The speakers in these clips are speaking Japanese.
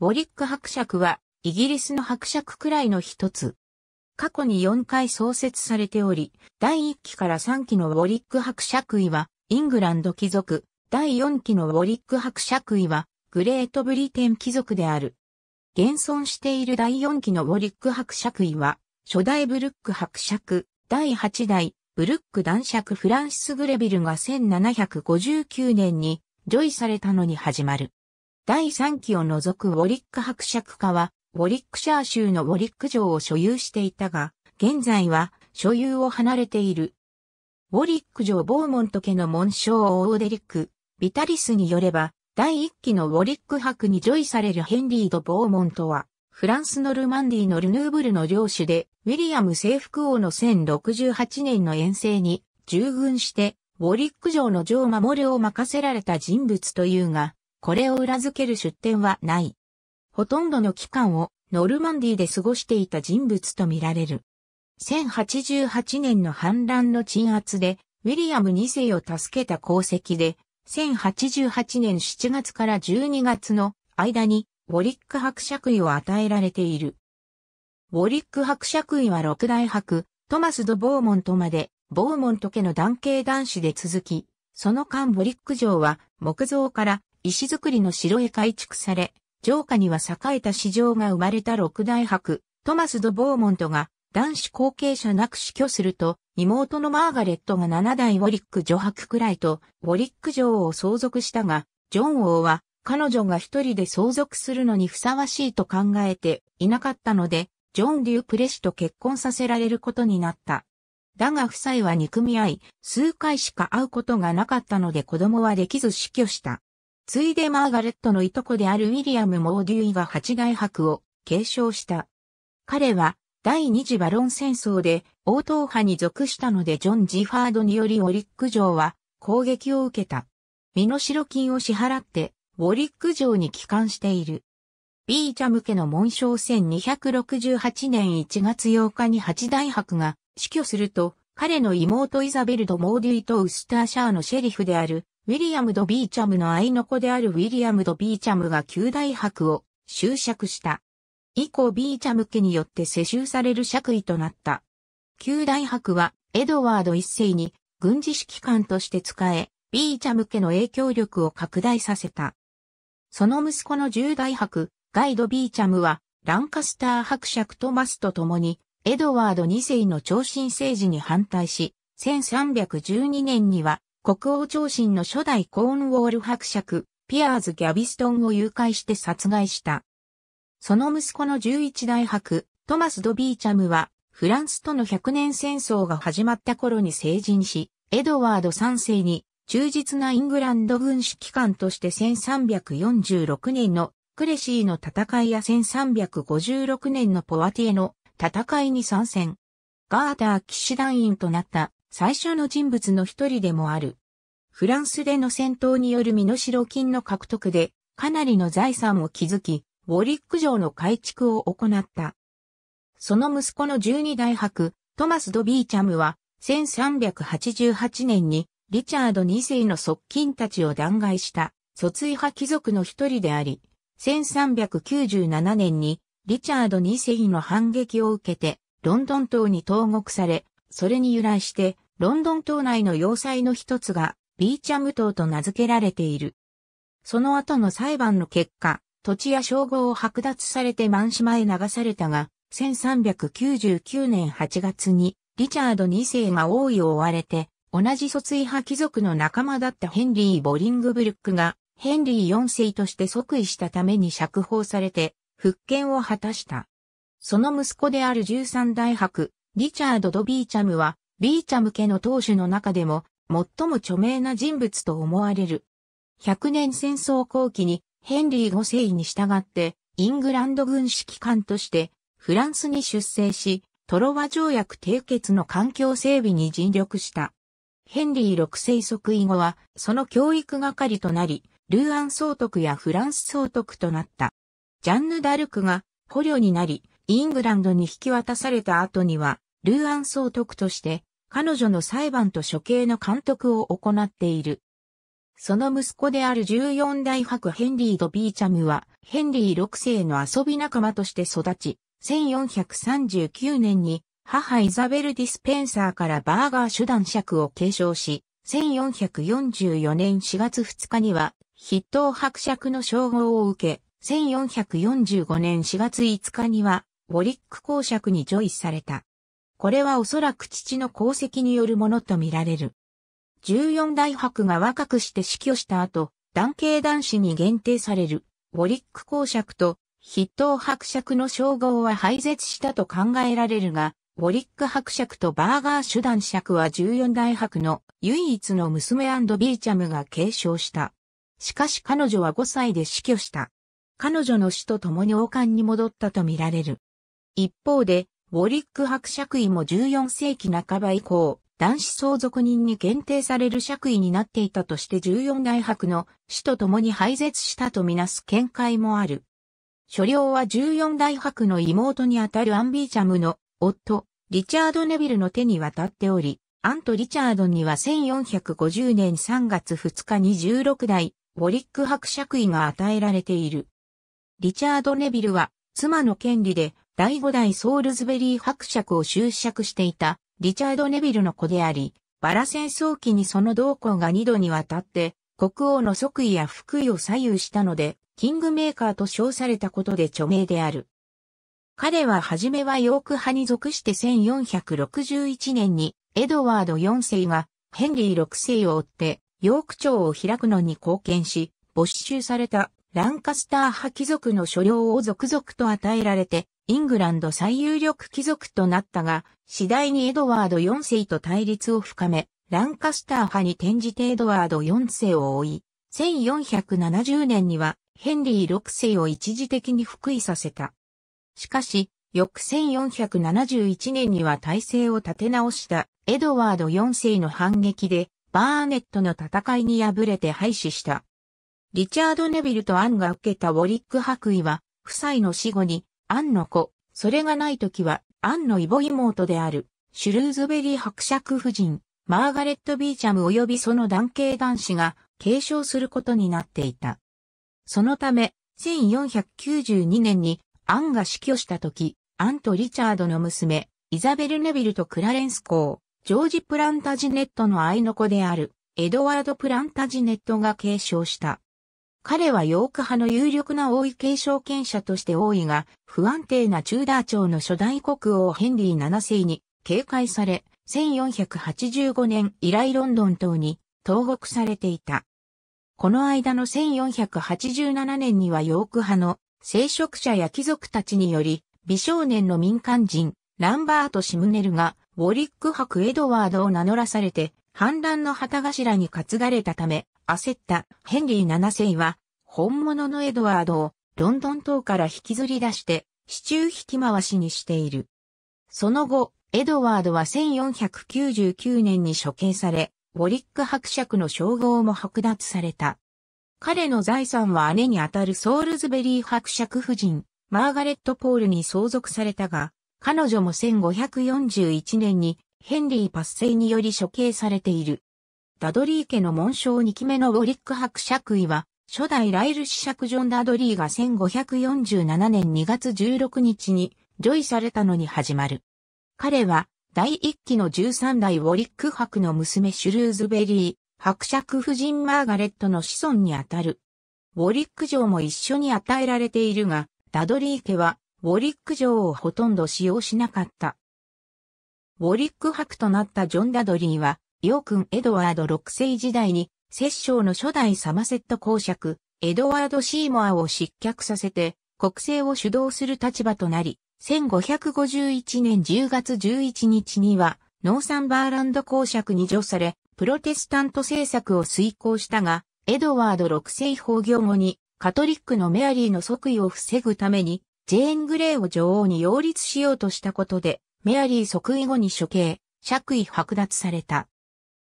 ウォリック伯爵は、イギリスの伯爵くらいの一つ。過去に4回創設されており、第1期から3期のウォリック伯爵位は、イングランド貴族、第4期のウォリック伯爵位は、グレートブリテン貴族である。現存している第4期のウォリック伯爵位は、初代ブルック伯爵、第8代、ブルック男爵フランシス・グレビルが1759年に、ジョイされたのに始まる。第3期を除くウォリック伯爵家は、ウォリックシャー州のウォリック城を所有していたが、現在は所有を離れている。ウォリック城ボーモント家の紋章オーデリック、ビタリスによれば、第1期のウォリック伯にョイされるヘンリード・ボーモントは、フランスのルマンディのルヌーブルの領主で、ウィリアム征服王の1068年の遠征に従軍して、ウォリック城の城守を任せられた人物というが、これを裏付ける出典はない。ほとんどの期間をノルマンディで過ごしていた人物とみられる。1088年の反乱の鎮圧で、ウィリアム2世を助けた功績で、1088年7月から12月の間に、ウォリック伯爵位を与えられている。ウォリック伯爵位は六大伯、トマス・ド・ボーモントまで、ボーモント家の男系男子で続き、その間ォリック城は木造から石造りの城へ改築され、城下には栄えた市場が生まれた六大伯、トマス・ド・ボーモントが男子後継者なく死去すると、妹のマーガレットが七代ウォリック女伯くらいと、ウォリック城を相続したが、ジョン王は彼女が一人で相続するのにふさわしいと考えていなかったので、ジョン・デュープレシと結婚させられることになった。だが夫妻は憎み合い、数回しか会うことがなかったので子供はできず死去した。ついでマーガレットのいとこであるウィリアム・モーデュイが八外博を継承した。彼は第二次バロン戦争で応答派に属したのでジョン・ジファードによりオリック城は攻撃を受けた。身代金を支払ってウォリック城に帰還している。ビーチャ向けの紋章1268年1月8日に八大博が死去すると、彼の妹イザベルド・モーデュイとウスターシャーのシェリフであるウィリアム・ド・ビーチャムの愛の子であるウィリアム・ド・ビーチャムが旧大伯を執職した。以降ビーチャム家によって世襲される爵位となった。旧大伯はエドワード一世に軍事指揮官として使え、ビーチャム家の影響力を拡大させた。その息子の十大伯、ガイド・ビーチャムは、ランカスター伯爵トマスと共に、エドワード2世の長身政治に反対し、1312年には国王長身の初代コーンウォール伯爵、ピアーズ・ギャビストンを誘拐して殺害した。その息子の11代伯、トマス・ド・ビーチャムは、フランスとの100年戦争が始まった頃に成人し、エドワード3世に忠実なイングランド軍指揮官として1346年のクレシーの戦いや1356年のポワティエの戦いに参戦。ガーター騎士団員となった最初の人物の一人でもある。フランスでの戦闘による身代金の獲得で、かなりの財産を築き、ウォリック城の改築を行った。その息子の十二大伯、トマス・ド・ビーチャムは、1388年に、リチャード2世の側近たちを弾劾した、卒位派貴族の一人であり、1397年に、リチャード2世の反撃を受けて、ロンドン島に投獄され、それに由来して、ロンドン島内の要塞の一つがビーチャム島と名付けられている。その後の裁判の結果、土地や称号を剥奪されて満島へ流されたが、1399年8月にリチャード2世が王位を追われて、同じ卒位派貴族の仲間だったヘンリー・ボリングブルックが、ヘンリー4世として即位したために釈放されて、復権を果たした。その息子である13代伯、リチャード・ド・ビーチャムは、ビーチャム家の当主の中でも、最も著名な人物と思われる。100年戦争後期にヘンリー5世に従ってイングランド軍指揮官としてフランスに出征し、トロワ条約締結の環境整備に尽力した。ヘンリー6世即位後はその教育係となり、ルーアン総督やフランス総督となった。ジャンヌ・ダルクが捕虜になり、イングランドに引き渡された後には、ルーアン総督として彼女の裁判と処刑の監督を行っている。その息子である14代伯ヘンリー・ド・ビーチャムは、ヘンリー6世の遊び仲間として育ち、1439年に母イザベル・ディスペンサーからバーガー手段尺を継承し、1444年4月2日には筆頭伯爵の称号を受け、1445年4月5日にはウォリック公爵にジョイされた。これはおそらく父の功績によるものとみられる。14代博が若くして死去した後、男系男子に限定される、ウォリック公爵と筆頭伯爵の称号は廃絶したと考えられるが、ウォリック伯爵とバーガー手段爵は14代博の唯一の娘ビーチャムが継承した。しかし彼女は5歳で死去した。彼女の死と共に王冠に戻ったとみられる。一方で、ウォリック伯爵位も14世紀半ば以降、男子相続人に限定される爵位になっていたとして14代伯の死と共に廃絶したとみなす見解もある。所領は14代伯の妹にあたるアンビーチャムの夫、リチャード・ネビルの手に渡っており、アント・リチャードには1450年3月2日に16代、ウォリック伯爵位が与えられている。リチャード・ネビルは、妻の権利で、第五代ソールズベリー伯爵を執爵していたリチャード・ネビルの子であり、バラ戦争期にその同行が2度にわたって国王の即位や福位を左右したので、キングメーカーと称されたことで著名である。彼は初めはヨーク派に属して1461年にエドワード4世がヘンリー6世を追ってヨーク朝を開くのに貢献し、没収されたランカスター派貴族の所領を続々と与えられてイングランド最有力貴族となったが、次第にエドワード4世と対立を深め、ランカスター派に転じてエドワード4世を追い、1470年にはヘンリー6世を一時的に復位させた。しかし、翌1471年には体制を立て直したエドワード4世の反撃で、バーネットの戦いに敗れて廃止した。リチャード・ネビルとアンが受けたウォリック白衣は、夫妻の死後にアンの子、それがない時は、アンの異母妹である、シュルーズベリー伯爵夫人、マーガレット・ビーチャム及びその男系男子が継承することになっていた。そのため、1492年にアンが死去した時、アンとリチャードの娘、イザベル・ネビルとクラレンス公、ジョージ・プランタジネットの愛の子である、エドワード・プランタジネットが継承した。彼はヨーク派の有力な王位継承権者として王位が不安定なチューダー朝の初代国王ヘンリー7世に警戒され、1485年以来ロンドン島に投獄されていた。この間の1487年にはヨーク派の聖職者や貴族たちにより美少年の民間人ランバート・シムネルがウォリック博エドワードを名乗らされて反乱の旗頭に担がれたため焦ったヘンリー7世は、本物のエドワードをロンドン島から引きずり出して、市中引き回しにしている。その後、エドワードは1499年に処刑され、ウォリック伯爵の称号も剥奪された。彼の財産は姉にあたるソールズベリー伯爵夫人、マーガレット・ポールに相続されたが、彼女も1541年にヘンリー・パッセイにより処刑されている。ダドリー家の紋章2期目のウォリック伯爵位は、初代ライル子爵ジョン・ダドリーが1547年2月16日に、ジョイされたのに始まる。彼は、第1期の13代ウォリック伯の娘シュルーズベリー、伯爵夫人マーガレットの子孫にあたる。ウォリック城も一緒に与えられているが、ダドリー家は、ウォリック城をほとんど使用しなかった。ウォリック伯となったジョン・ダドリーは、ヨーんエドワード6世時代に、摂政の初代サマセット公爵、エドワード・シーモアを失脚させて、国政を主導する立場となり、1551年10月11日には、ノーサンバーランド公爵に除され、プロテスタント政策を遂行したが、エドワード6世崩御後に、カトリックのメアリーの即位を防ぐために、ジェーン・グレーを女王に擁立しようとしたことで、メアリー即位後に処刑、爵位剥奪された。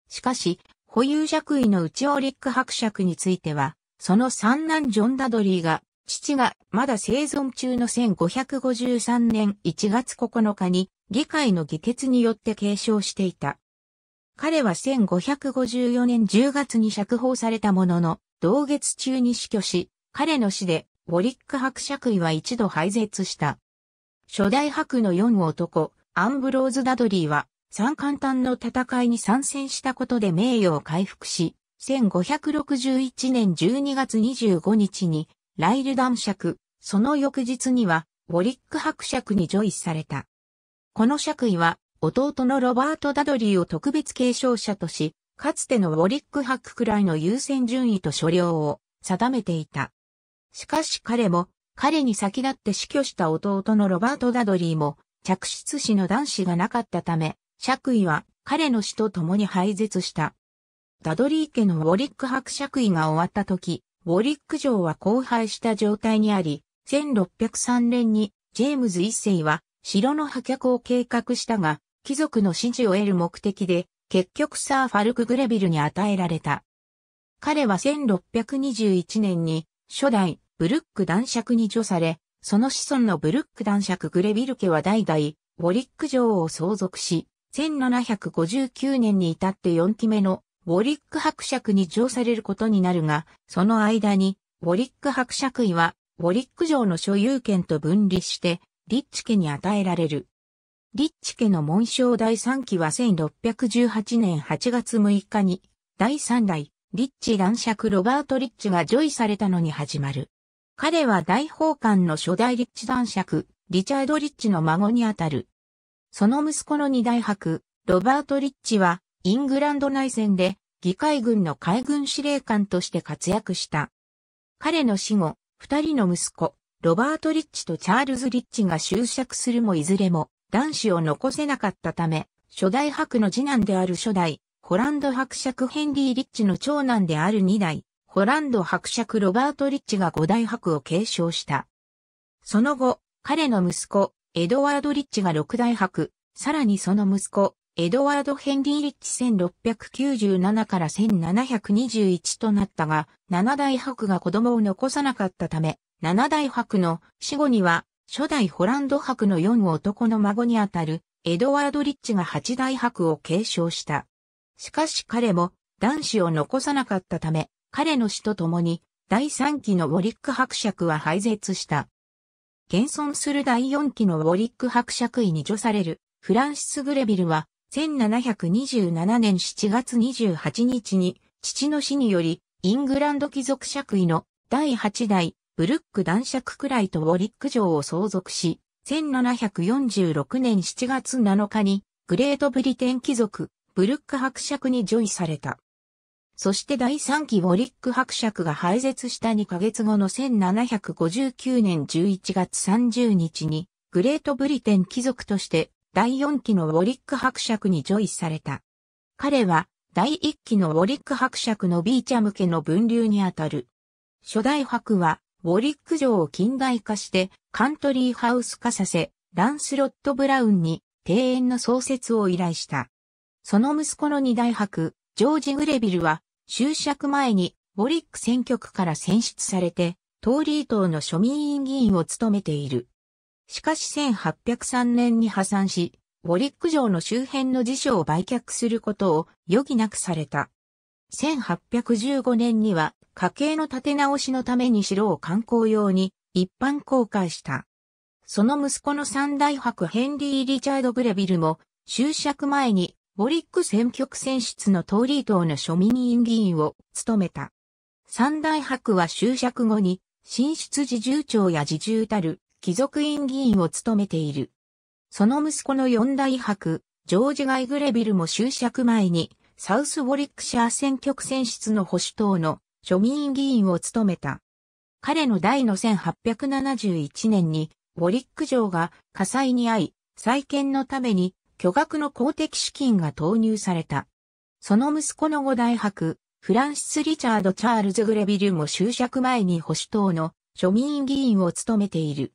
しかし、保有爵位のウチオリック伯爵については、その三男ジョン・ダドリーが、父がまだ生存中の1553年1月9日に議会の議決によって継承していた。彼は1554年10月に釈放されたものの、同月中に死去し、彼の死で、ウォリック伯爵位は一度廃絶した。初代伯の四男、アンブローズ・ダドリーは、三冠単の戦いに参戦したことで名誉を回復し、1561年12月25日に、ライル男爵、その翌日には、ウォリック伯爵にジョイされた。この爵位は、弟のロバート・ダドリーを特別継承者とし、かつてのウォリック伯くらいの優先順位と所領を定めていた。しかし彼も、彼に先立って死去した弟のロバート・ダドリーも、着出子の男子がなかったため、爵位は彼の死と共に廃絶した。ダドリー家のウォリック伯爵位が終わった時、ウォリック城は荒廃した状態にあり、1603年にジェームズ一世は城の破却を計画したが、貴族の支持を得る目的で、結局サー・ファルク・グレビルに与えられた。彼は1621年に初代ブルック男爵に除され、その子孫のブルック男爵グレビル家は代々、ウォリック城を相続し、1759年に至って4期目のウォリック伯爵に上されることになるが、その間に、ウォリック伯爵位は、ウォリック城の所有権と分離して、リッチ家に与えられる。リッチ家の紋章第3期は1618年8月6日に、第3代、リッチ男爵ロバート・リッチがジョイされたのに始まる。彼は大法官の初代リッチ男爵、リチャード・リッチの孫にあたる。その息子の二大伯、ロバート・リッチは、イングランド内戦で、議会軍の海軍司令官として活躍した。彼の死後、二人の息子、ロバート・リッチとチャールズ・リッチが就職するもいずれも、男子を残せなかったため、初代伯の次男である初代、ホランド伯爵ヘンリー・リッチの長男である二代、ホランド伯爵ロバート・リッチが五代伯を継承した。その後、彼の息子、エドワード・リッチが六大伯、さらにその息子、エドワード・ヘンリー・リッチ1697から1721となったが、七大伯が子供を残さなかったため、七大伯の死後には、初代ホランド伯の四男の孫にあたる、エドワード・リッチが八大伯を継承した。しかし彼も、男子を残さなかったため、彼の死と共に、第三期のウォリック伯爵は廃絶した。現存する第4期のウォリック伯爵位に除されるフランシス・グレビルは1727年7月28日に父の死によりイングランド貴族爵位の第8代ブルック男爵くらいとウォリック城を相続し、1746年7月7日にグレートブリテン貴族ブルック伯爵に除位された。そして第3期ウォリック伯爵が廃絶した2ヶ月後の1759年11月30日に、グレートブリテン貴族として第4期のウォリック伯爵に叙位された。彼は第1期のウォリック伯爵のビーチャ向けの分流にあたる。初代伯はウォリック城を近代化してカントリーハウス化させ、ランスロット・ブラウンに庭園の創設を依頼した。その息子の二代伯、ジョージ・グレビルは終着前にボリック選挙区から選出されて、トーリー党の庶民院議員を務めている。しかし1803年に破産し、ボリック城の周辺の辞書を売却することを余儀なくされた。1815年には家計の立て直しのために城を観光用に一般公開した。その息子の三大伯ヘンリー・リチャード・グレビルも終着前にボリック選挙区選出のトーリー党の庶民委員議員を務めた。三大博は就職後に、新出自重長や自重たる貴族院議員を務めている。その息子の四大博、ジョージ・ガイ・グレビルも就職前に、サウス・ウォリックシャー選挙区選出の保守党の庶民議員を務めた。彼の代の1871年に、ウォリック城が火災に遭い、再建のために巨額の公的資金が投入された。その息子の五大伯、フランシス・リチャード・チャールズ・グレビルも就職前に保守党の庶民議員を務めている。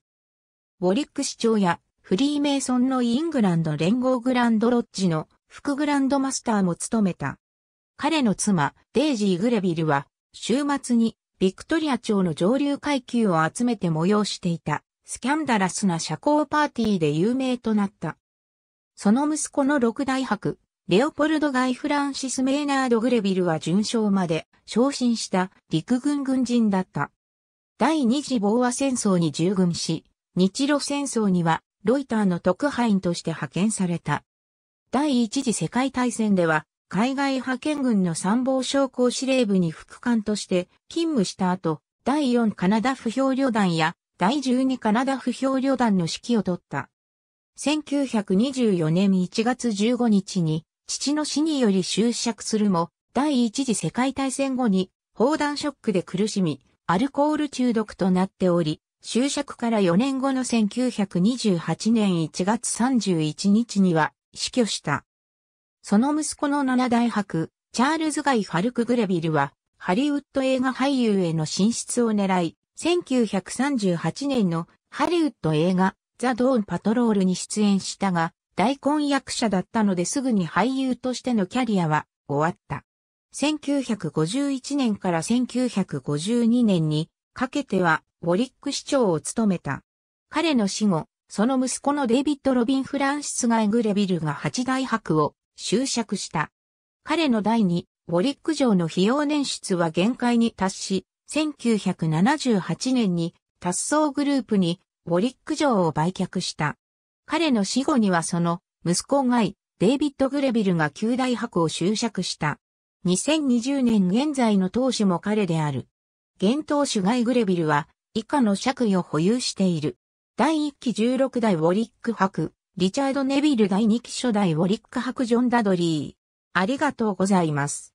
ウォリック市長やフリーメイソンのイングランド連合グランドロッジの副グランドマスターも務めた。彼の妻、デイジー・グレビルは、週末にビクトリア朝の上流階級を集めて催していた、スキャンダラスな社交パーティーで有名となった。その息子の六大伯、レオポルド・ガイ・フランシス・メーナード・グレビルは順将まで昇進した陸軍軍人だった。第二次防和戦争に従軍し、日露戦争にはロイターの特派員として派遣された。第一次世界大戦では海外派遣軍の参謀将校司令部に副官として勤務した後、第四カナダ不評旅団や第十二カナダ不評旅団の指揮を取った。1924年1月15日に父の死により就職するも、第一次世界大戦後に砲弾ショックで苦しみ、アルコール中毒となっており、就職から4年後の1928年1月31日には死去した。その息子の七代伯、チャールズ・ガイ・ファルク・グレビルは、ハリウッド映画俳優への進出を狙い、1938年のハリウッド映画ザ・ドーン・パトロールに出演したが、大婚約者だったのですぐに俳優としてのキャリアは終わった。1951年から1952年にかけてはウォリック市長を務めた。彼の死後、その息子のデイビッド・ロビン・フランシス・ガイ・グレビルが八大博を執着した。彼の第二、ウォリック城の費用年出は限界に達し、1978年に達層グループにウォリック城を売却した。彼の死後にはその息子外、デイビッド・グレビルが旧大博を執着した。2020年現在の当主も彼である。現当主ガイ・グレビルは以下の爵位を保有している。第1期16代ウォリック博、リチャード・ネビル第2期初代ウォリック博ジョン・ダドリー。ありがとうございます。